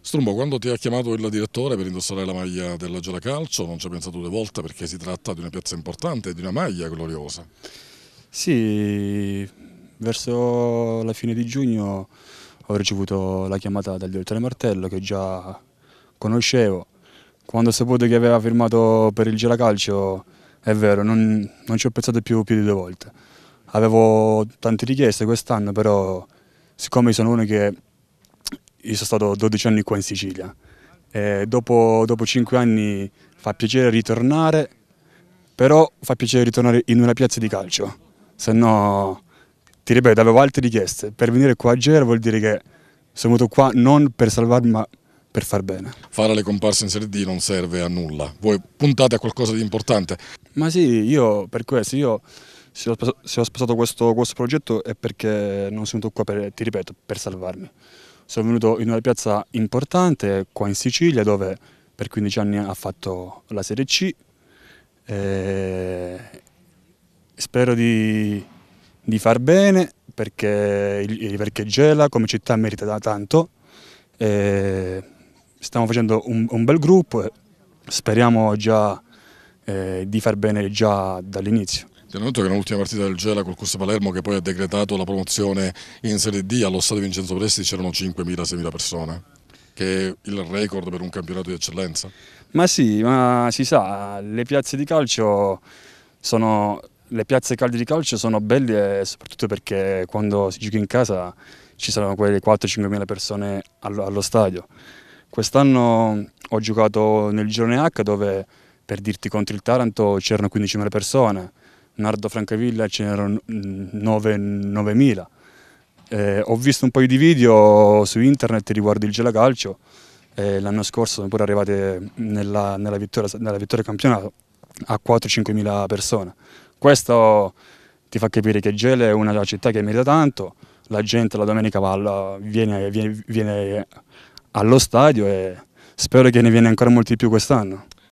Strumbo, quando ti ha chiamato il direttore per indossare la maglia della Gela Calcio non ci hai pensato due volte perché si tratta di una piazza importante, di una maglia gloriosa. Sì, verso la fine di giugno ho ricevuto la chiamata dal direttore Martello che già conoscevo. Quando ho saputo che aveva firmato per il Gela Calcio, è vero, non, non ci ho pensato più, più di due volte. Avevo tante richieste quest'anno, però siccome sono uno che io sono stato 12 anni qua in Sicilia. E dopo, dopo 5 anni fa piacere ritornare, però fa piacere ritornare in una piazza di calcio. Se no, ti ripeto, avevo altre richieste. Per venire qua a Gera vuol dire che sono venuto qua non per salvarmi, ma per far bene. Fare le comparse in Serie D non serve a nulla. Voi puntate a qualcosa di importante. Ma sì, io per questo, io se ho, se ho sposato questo, questo progetto è perché non sono venuto qua, per, ti ripeto, per salvarmi. Sono venuto in una piazza importante qua in Sicilia dove per 15 anni ha fatto la Serie C. E spero di, di far bene perché, perché, Gela come città merita da tanto. E stiamo facendo un, un bel gruppo e speriamo già eh, di far bene già dall'inizio. Teniamo conto che nell'ultima partita del Gela col Custa Palermo che poi ha decretato la promozione in Serie D allo stadio Vincenzo Presti c'erano 5.000-6.000 persone che è il record per un campionato di eccellenza. Ma sì, ma si sa, le piazze di calcio sono, le piazze calde di calcio sono belle eh, soprattutto perché quando si gioca in casa ci saranno quelle 4-5 mila persone allo, allo stadio. Quest'anno ho giocato nel girone H dove per dirti contro il Taranto c'erano 15 mila persone, Nardo Francavilla c'erano 9.000. Eh, ho visto un paio di video su internet riguardo il gelacalcio, eh, l'anno scorso sono pure arrivate nella, nella, vittoria, nella vittoria campionato a 4-5.000 persone. Questo ti fa capire che Gela è una città che merita tanto, la gente la domenica va alla, viene, viene, viene allo stadio e spero che ne viene ancora molti più quest'anno.